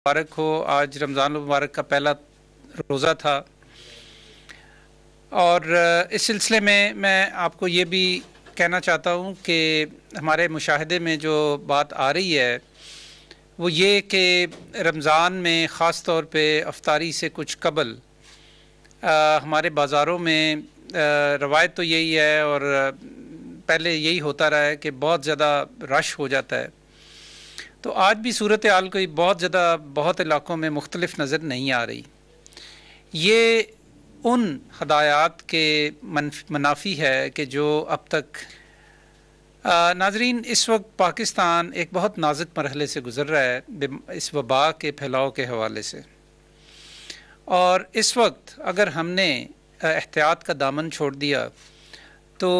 मुबारक हो आज रमज़ान मुबारक का पहला रोज़ा था और इस सिलसिले में मैं आपको ये भी कहना चाहता हूँ कि हमारे मुशाहदे में जो बात आ रही है वो ये कि रमज़ान में ख़ास तौर पे अफ्तारी से कुछ कबल आ, हमारे बाज़ारों में आ, रवायत तो यही है और पहले यही होता रहा है कि बहुत ज़्यादा रश हो जाता है तो आज भी सूरत हाल कोई बहुत ज़्यादा बहुत इलाकों में मुख्तलिफ नज़र नहीं आ रही ये उन हदायात के मनाफी है कि जो अब तक नाजरीन इस वक्त पाकिस्तान एक बहुत नाजुक मरहले से गुज़र रहा है इस वबा के फैलाव के हवाले से और इस वक्त अगर हमने एहतियात का दामन छोड़ दिया तो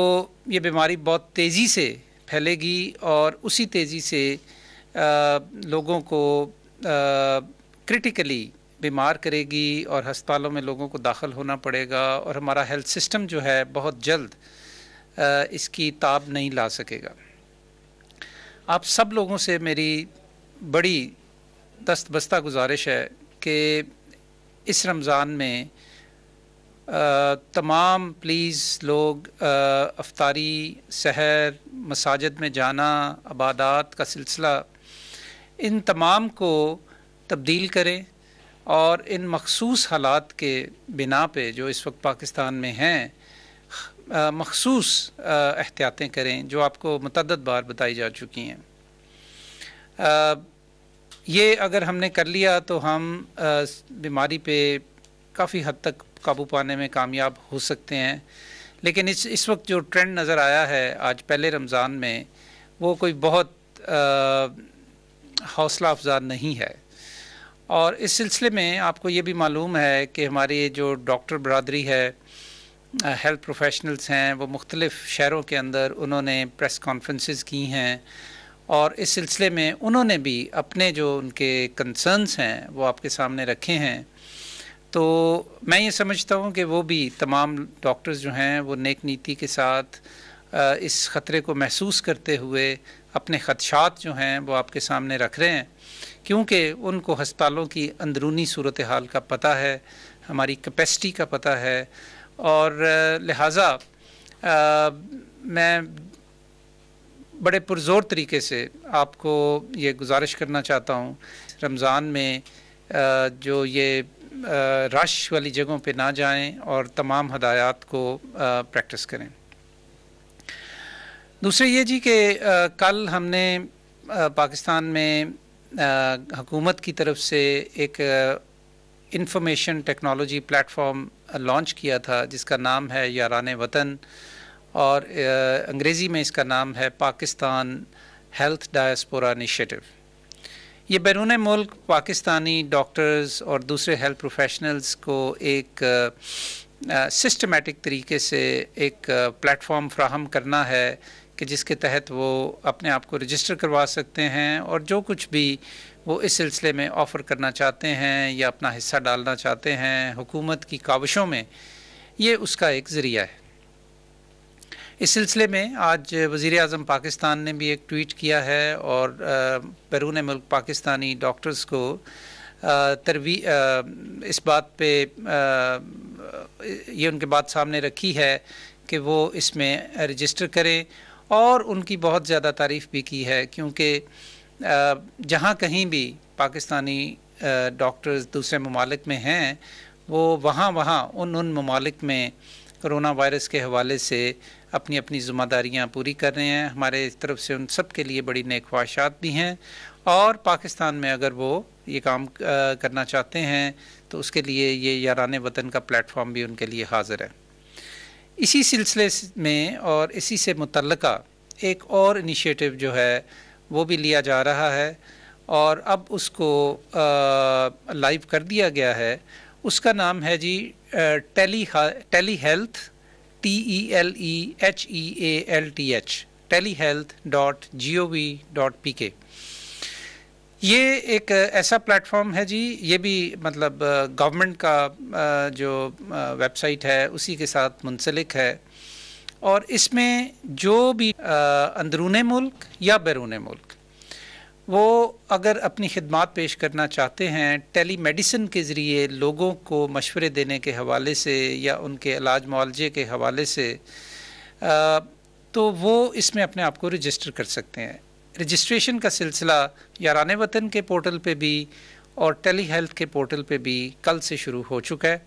ये बीमारी बहुत तेज़ी से फैलेगी और उसी तेज़ी से लोगों को क्रिटिकली बीमार करेगी और हस्पतालों में लोगों को दाखिल होना पड़ेगा और हमारा हेल्थ सिस्टम जो है बहुत जल्द इसकी ताब नहीं ला सकेगा आप सब लोगों से मेरी बड़ी दस्त बस्ता गुजारिश है कि इस रमज़ान में तमाम प्लीज़ लोग अफतारी शहर मसाजद में जाना आबादात का सिलसिला इन तमाम को तब्दील करें और इन मखसूस हालात के बिना पे जो इस वक्त पाकिस्तान में हैं मखसूस एहतियातें करें जो आपको मतदद बार बताई जा चुकी हैं ये अगर हमने कर लिया तो हम बीमारी पे काफ़ी हद तक काबू पाने में कामयाब हो सकते हैं लेकिन इस इस वक्त जो ट्रेंड नज़र आया है आज पहले रमज़ान में वो कोई बहुत हौसला अफजा नहीं है और इस सिलसिले में आपको ये भी मालूम है कि हमारी जो डॉक्टर बरदरी है हेल्थ प्रोफेशनल्स हैं वो मुख्तलिफ़ शहरों के अंदर उन्होंने प्रेस कॉन्फ्रेंस की हैं और इस सिलसिले में उन्होंने भी अपने जो उनके कंसर्नस हैं वो आपके सामने रखे हैं तो मैं ये समझता हूँ कि वो भी तमाम डॉक्टर्स जो हैं वो नेक नीति के साथ इस ख़तरे को महसूस करते हुए अपने खदशात जो हैं वो आपके सामने रख रहे हैं क्योंकि उनको हस्पतालों की अंदरूनी सूरत हाल का पता है हमारी कैपेसिटी का पता है और लिहाजा मैं बड़े पुरजोर तरीके से आपको ये गुजारिश करना चाहता हूँ रमज़ान में आ, जो ये रश वाली जगहों पे ना जाएं और तमाम हदायत को प्रैक्टिस करें दूसरे ये जी कि कल हमने पाकिस्तान में हुकूमत की तरफ से एक इंफॉर्मेशन टेक्नोलॉजी प्लेटफॉर्म लॉन्च किया था जिसका नाम है यारान वतन और अंग्रेज़ी में इसका नाम है पाकिस्तान हेल्थ डायस्पोरा इनिशिएटिव ये बैरून मुल्क पाकिस्तानी डॉक्टर्स और दूसरे हेल्थ प्रोफेशनल्स को एक सिस्टमेटिक तरीके से एक प्लेटफॉर्म फ्राहम करना है कि जिसके तहत वो अपने आप को रजिस्टर करवा सकते हैं और जो कुछ भी वो इस सिलसिले में ऑफ़र करना चाहते हैं या अपना हिस्सा डालना चाहते हैं हुकूमत की काविशों में ये उसका एक ज़रिया है इस सिलसिले में आज वज़ी अजम पाकिस्तान ने भी एक ट्वीट किया है और बैरून मुल्क पाकिस्तानी डॉक्टर्स को तरवी इस बात पे ये उनके बात सामने रखी है कि वो इसमें रजिस्टर करें और उनकी बहुत ज़्यादा तारीफ़ भी की है क्योंकि जहाँ कहीं भी पाकिस्तानी डॉक्टर्स दूसरे ममालिक में हैं वो वहाँ वहाँ उन उन ममालिक में करोना वायरस के हवाले से अपनी अपनी ज़िम्मेदारियाँ पूरी कर रहे हैं हमारे तरफ से उन सब के लिए बड़ी नए ख्वाहिशात भी हैं और पाकिस्तान में अगर वो ये काम करना चाहते हैं तो उसके लिए ये यारान वतन का प्लेटफॉर्म भी उनके लिए हाजिर है इसी सिलसिले में और इसी से मुतल एक और इनिशिएटिव जो है वो भी लिया जा रहा है और अब उसको लाइव कर दिया गया है उसका नाम है जी tele telehealth T E L E H E A L T H telehealth dot G O V dot P K ये एक ऐसा प्लेटफॉर्म है जी ये भी मतलब गवर्नमेंट का जो वेबसाइट है उसी के साथ मुंसलिक है और इसमें जो भी अंदरून मुल्क या बैरून मुल्क वो अगर अपनी खदमात पेश करना चाहते हैं टेली मेडिसिन के ज़रिए लोगों को मशवरे देने के हवाले से या उनके इलाज मुआलजे के हवाले से आ, तो वो इसमें अपने आप को रजिस्टर कर सकते हैं रजिस्ट्रेशन का सिलसिला यारान वतन के पोर्टल पे भी और टेली हेल्थ के पोर्टल पे भी कल से शुरू हो चुका है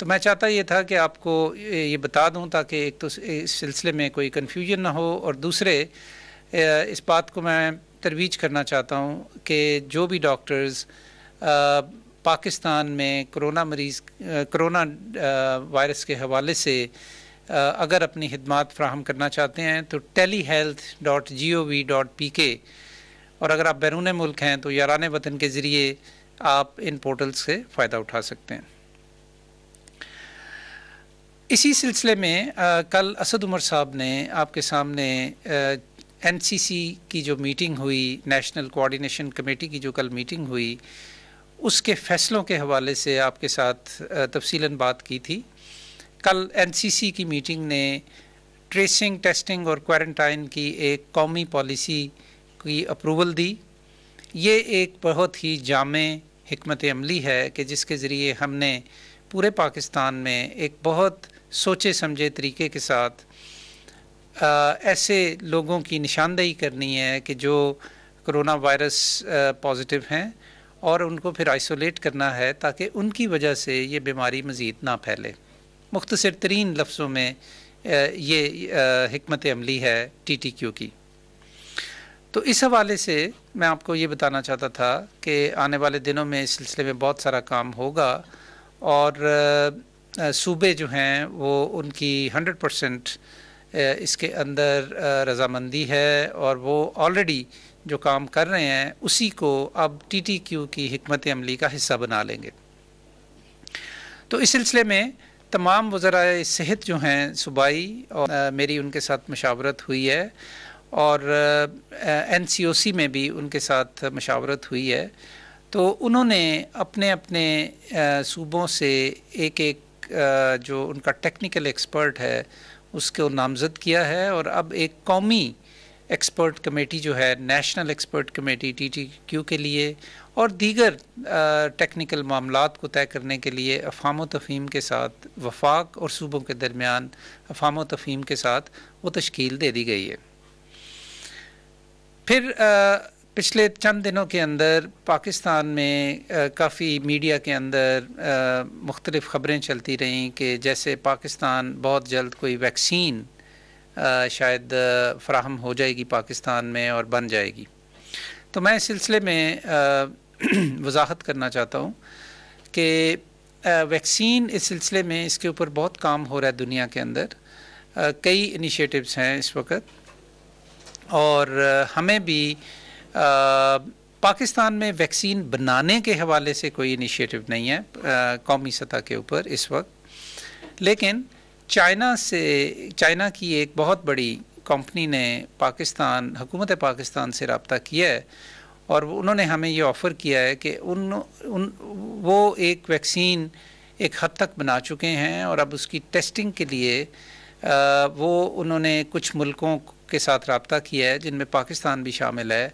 तो मैं चाहता ये था कि आपको ये बता दूँ ताकि एक तो इस सिलसिले में कोई कन्फ्यूजन ना हो और दूसरे इस बात को मैं तरवीज करना चाहता हूँ कि जो भी डॉक्टर्स पाकिस्तान में कोरोना मरीज़ कोरोना वायरस के हवाले से आ, अगर अपनी खदमात फ्राहम करना चाहते हैं तो telehealth dot G O V dot P K और अगर आप बैरून मुल्क हैं तो यारान वतन के ज़रिए आप इन पोर्टल्स से फ़ायदा उठा सकते हैं इसी सिलसिले में आ, कल असद उमर साहब ने आपके सामने आ, एनसीसी की जो मीटिंग हुई नेशनल कोऑर्डिनेशन कमेटी की जो कल मीटिंग हुई उसके फैसलों के हवाले से आपके साथ तफसीला बात की थी कल एनसीसी की मीटिंग ने ट्रेसिंग टेस्टिंग और क्वारंटाइन की एक कौमी पॉलिसी की अप्रूवल दी ये एक बहुत ही जाम हमत अमली है कि जिसके ज़रिए हमने पूरे पाकिस्तान में एक बहुत सोचे समझे तरीके के साथ ऐसे लोगों की निशानदेही करनी है कि जो कोरोना वायरस पॉजिटिव हैं और उनको फिर आइसोलेट करना है ताकि उनकी वजह से ये बीमारी मज़ीद ना फैले मुख्तसर तरीन लफ्ज़ों में ये हमत अमली है टी टी क्यू की तो इस हवाले से मैं आपको ये बताना चाहता था कि आने वाले दिनों में इस सिलसिले में बहुत सारा काम होगा और सूबे जो हैं वो उनकी हंड्रेड परसेंट इसके अंदर रजामंदी है और वो ऑलरेडी जो काम कर रहे हैं उसी को अब टी टी क्यू की हमत अमली का हिस्सा बना लेंगे तो इस सिलसिले में तमाम वज़रा सेहत जो हैं सूबाई और आ, मेरी उनके साथ मशावरत हुई है और एन सी ओ सी में भी उनके साथ मशावरत हुई है तो उन्होंने अपने अपने सूबों से एक एक आ, जो उनका टेक्निकल एक्सपर्ट है उसको नामजद किया है और अब एक कौमी एक्सपर्ट कमेटी जो है national expert committee T T Q के लिए और दीगर टेक्निकल मामला को तय करने के लिए अफाम तफीम के साथ वफाक और सूबों के दरमियान अफाम तफीम के साथ वो तश्कील दे दी गई है फिर आ, पिछले चंद दिनों के अंदर पाकिस्तान में काफ़ी मीडिया के अंदर मुख्तलिफ़ ख़बरें चलती रहीं कि जैसे पाकिस्तान बहुत जल्द कोई वैक्सीन शायद फ्राहम हो जाएगी पाकिस्तान में और बन जाएगी तो मैं इस सिलसिले में वजाहत करना चाहता हूँ कि वैक्सीन इस सिलसिले में इसके ऊपर बहुत काम हो रहा है दुनिया के अंदर कई इनिशिएटिव्स हैं इस वक्त और हमें भी पाकिस्तान में वैक्सीन बनाने के हवाले से कोई इनिशिएटिव नहीं है कौमी सतह के ऊपर इस वक्त लेकिन चाइना से चाइना की एक बहुत बड़ी कंपनी ने पाकिस्तान हुकूमत पाकिस्तान से रबता किया है और उन्होंने हमें ये ऑफ़र किया है कि उन उन वो एक वैक्सीन एक हद तक बना चुके हैं और अब उसकी टेस्टिंग के लिए आ, वो उन्होंने कुछ मुल्कों के साथ रबता किया है जिनमें पाकिस्तान भी शामिल है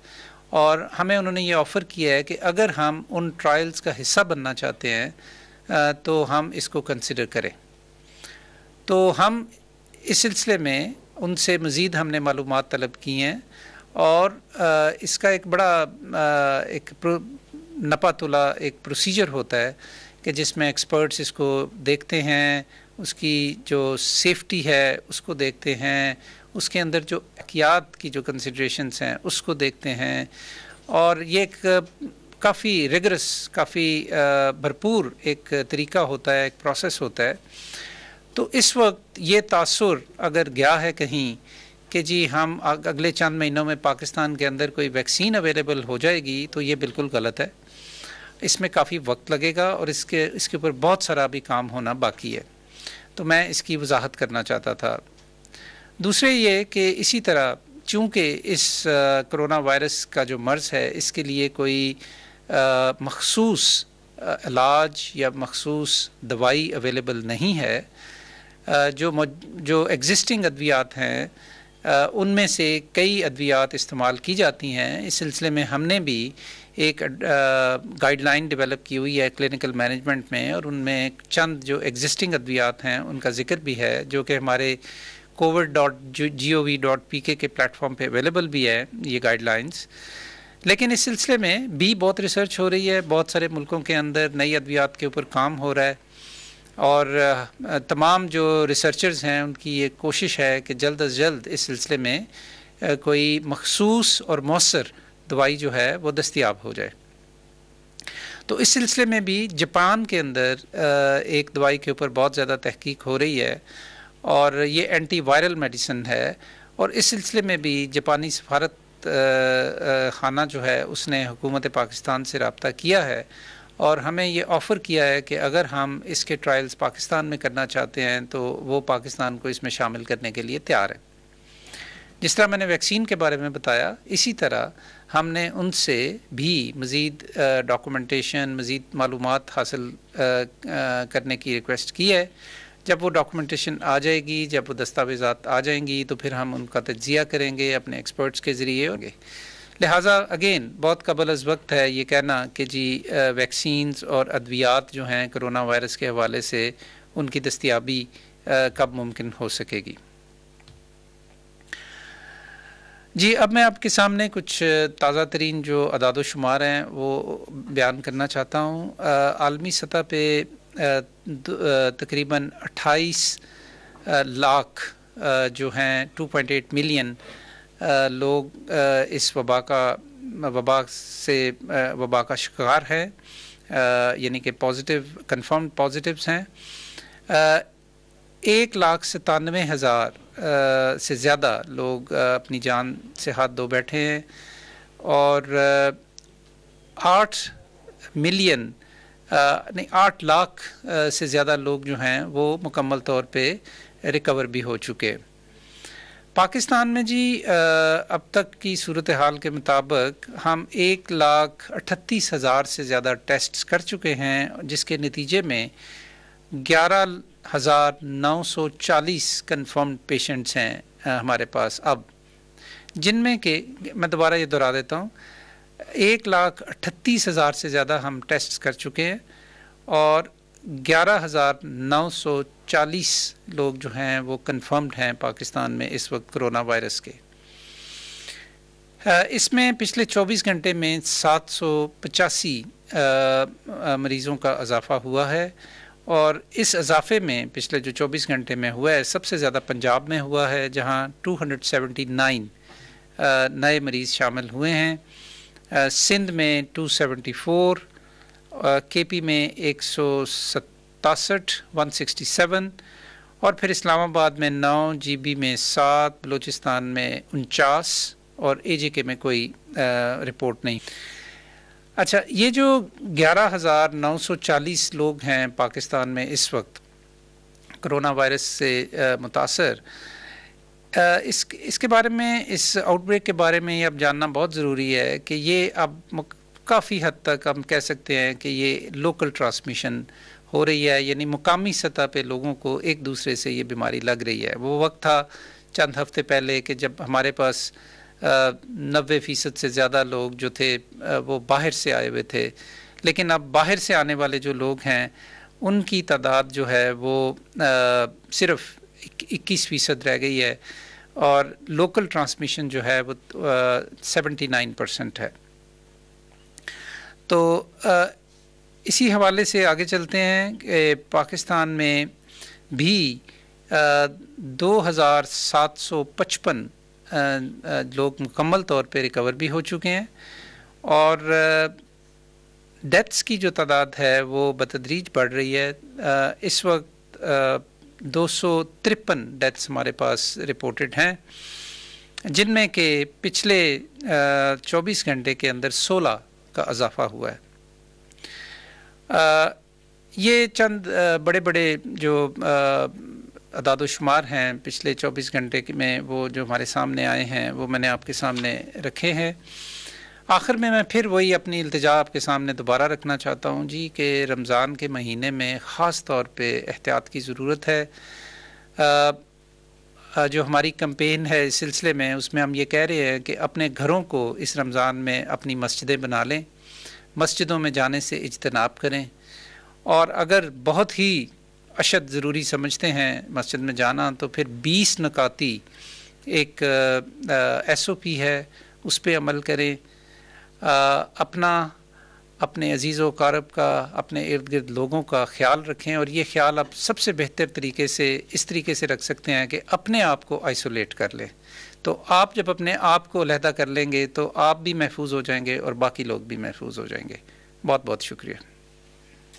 और हमें उन्होंने ये ऑफ़र किया है कि अगर हम उन ट्रायल्स का हिस्सा बनना चाहते हैं तो हम इसको कंसिडर करें तो हम इस सिलसिले में उनसे मज़ीद हमने मालूम तलब की हैं और इसका एक बड़ा एक नपातुला एक प्रोसीजर होता है कि जिसमें एक्सपर्ट्स इसको देखते हैं उसकी जो सेफ्टी है उसको देखते हैं उसके अंदर जो एहतियात की जो कंसिड्रेशन हैं उसको देखते हैं और ये एक काफ़ी रेगरस काफ़ी भरपूर एक तरीका होता है एक प्रोसेस होता है तो इस वक्त ये तासर अगर गया है कहीं कि जी हम अगले चंद महीनों में पाकिस्तान के अंदर कोई वैक्सीन अवेलेबल हो जाएगी तो ये बिल्कुल गलत है इसमें काफ़ी वक्त लगेगा और इसके इसके ऊपर बहुत सारा भी काम होना बाकी है तो मैं इसकी वजाहत करना चाहता था दूसरे ये कि इसी तरह चूँकि इस कोरोना वायरस का जो मर्ज़ है इसके लिए कोई मखसूस इलाज या मखसूस दवाई अवेलेबल नहीं है आ, जो जो एग्ज़िस्टिंग अद्वियात हैं उनमें से कई अद्वियात इस्तेमाल की जाती हैं इस सिलसिले में हमने भी एक गाइडलाइन डेवलप की हुई है क्लिनिकल मैनेजमेंट में और उनमें चंद जो एग्ज़िस्टिंग अद्वियात हैं उनका ज़िक्र भी है जो कि हमारे Covid dot G O V dot P K platform पे अवेलेबल भी है ये गाइडलाइंस लेकिन इस सिलसिले में भी बहुत रिसर्च हो रही है बहुत सारे मुल्कों के अंदर नई अद्वियात के ऊपर काम हो रहा है और तमाम जो रिसर्चर्स हैं उनकी ये कोशिश है कि जल्द अज जल्द इस सिलसिले में कोई मखसूस और मौसर दवाई जो है वो दस्तियाब हो जाए तो इस सिलसिले में भी जापान के अंदर एक दवाई के ऊपर बहुत ज़्यादा तहकीक हो रही है और ये एंटी वायरल मेडिसिन है और इस सिलसिले में भी जापानी सफारत खाना जो है उसने हुकूमत पाकिस्तान से रबता किया है और हमें ये ऑफ़र किया है कि अगर हम इसके ट्रायल्स पाकिस्तान में करना चाहते हैं तो वो पाकिस्तान को इसमें शामिल करने के लिए तैयार है जिस तरह मैंने वैक्सीन के बारे में बताया इसी तरह हमने उनसे भी मज़ीद डॉक्यूमेंटेशन मज़ीद मालूम हासिल करने की रिक्वेस्ट की है जब वो डॉक्यूमेंटेशन आ जाएगी जब वो दस्तावेजात आ जाएंगी तो फिर हम उनका तजिया करेंगे अपने एक्सपर्ट्स के ज़रिए होंगे लिहाजा अगेन बहुत कबल अज वक्त है ये कहना कि जी वैक्सीन्स और अद्वियात जो हैं करोना वायरस के हवाले से उनकी दस्तियाबी कब मुमकिन हो सकेगी जी अब मैं आपके सामने कुछ ताज़ा तरीन जो अदाद शुमार हैं वो बयान करना चाहता हूँ आलमी सतह पर तकरीबन 28 लाख जो हैं 2.8 मिलियन लोग इस वबा का वबा से वबा का शिकार है यानी कि पॉजिटिव कन्फर्म पॉजिटिव्स हैं एक लाख सतानवे हज़ार से ज़्यादा लोग अपनी जान से हाथ धो बैठे हैं और आठ मिलियन नहीं आठ लाख से ज़्यादा लोग जो हैं वो मुकम्मल तौर पे रिकवर भी हो चुके पाकिस्तान में जी अब तक की सूरत हाल के मुताबिक हम एक लाख अठतीस हज़ार से ज़्यादा टेस्ट कर चुके हैं जिसके नतीजे में ग्यारह हज़ार नौ सौ चालीस कन्फर्म पेशेंट्स हैं हमारे पास अब जिनमें के मैं दोबारा ये दोहरा देता हूँ एक लाख अट्ठतीस हज़ार से ज़्यादा हम टेस्ट कर चुके हैं और ग्यारह हज़ार नौ सौ चालीस लोग जो हैं वो कन्फर्म्ड हैं पाकिस्तान में इस वक्त कोरोना वायरस के इसमें पिछले 24 घंटे में सात सौ पचासी मरीज़ों का इजाफ़ा हुआ है और इस इजाफ़े में पिछले जो 24 घंटे में हुआ है सबसे ज़्यादा पंजाब में हुआ है जहां 279 नए मरीज़ शामिल हुए हैं सिंध uh, में 274 केपी uh, में एक सौ सतासठ वन सिक्सटी सेवन और फिर इस्लामाबाद में नौ जीबी में सात बलूचिस्तान में उनचास और के में कोई आ, uh, रिपोर्ट नहीं अच्छा ये जो 11,940 लोग हैं पाकिस्तान में इस वक्त कोरोना वायरस से मुतासर इस इसके बारे में इस आउटब्रेक के बारे में ये अब जानना बहुत ज़रूरी है कि ये अब काफ़ी हद तक हम कह सकते हैं कि ये लोकल ट्रांसमिशन हो रही है यानी मुकामी सतह पे लोगों को एक दूसरे से ये बीमारी लग रही है वो वक्त था चंद हफ्ते पहले कि जब हमारे पास नबे फ़ीसद से ज़्यादा लोग जो थे वो बाहर से आए हुए थे लेकिन अब बाहर से आने वाले जो लोग हैं उनकी तादाद जो है वो आ, सिर्फ इक्कीस फ़ीसद रह गई है और लोकल ट्रांसमिशन जो है वो सेवेंटी नाइन परसेंट है तो आ, इसी हवाले से आगे चलते हैं कि पाकिस्तान में भी दो हज़ार सात सौ पचपन लोग मुकम्मल तौर पे रिकवर भी हो चुके हैं और डेथ्स की जो तादाद है वो बतदरीज बढ़ रही है इस वक्त दो डेथ्स हमारे पास रिपोर्टेड हैं जिनमें के पिछले चौबीस घंटे के अंदर सोलह का इजाफा हुआ है ये चंद बड़े बड़े जो अदाद शुमार हैं पिछले चौबीस घंटे में वो जो हमारे सामने आए हैं वो मैंने आपके सामने रखे हैं आखिर में मैं फिर वही अपनी अल्तजा आपके सामने दोबारा रखना चाहता हूँ जी कि रमज़ान के महीने में ख़ास तौर पर एहतियात की ज़रूरत है आ, जो हमारी कम्पेन है इस सिलसिले में उसमें हम ये कह रहे हैं कि अपने घरों को इस रमज़ान में अपनी मस्जिदें बना लें मस्जिदों में जाने से इजतनाब करें और अगर बहुत ही अशद ज़रूरी समझते हैं मस्जिद में जाना तो फिर बीस नकाती एक एस ओ पी है उस पर अमल करें अपना अपने अजीज़ व कारब का अपने इर्द गिर्द लोगों का ख्याल रखें और ये ख्याल आप सबसे बेहतर तरीके से इस तरीके से रख सकते हैं कि अपने आप को आइसोलेट कर लें तो आप जब अपने आप को लहदा कर लेंगे तो आप भी महफूज हो जाएंगे और बाकी लोग भी महफूज हो जाएंगे बहुत बहुत शुक्रिया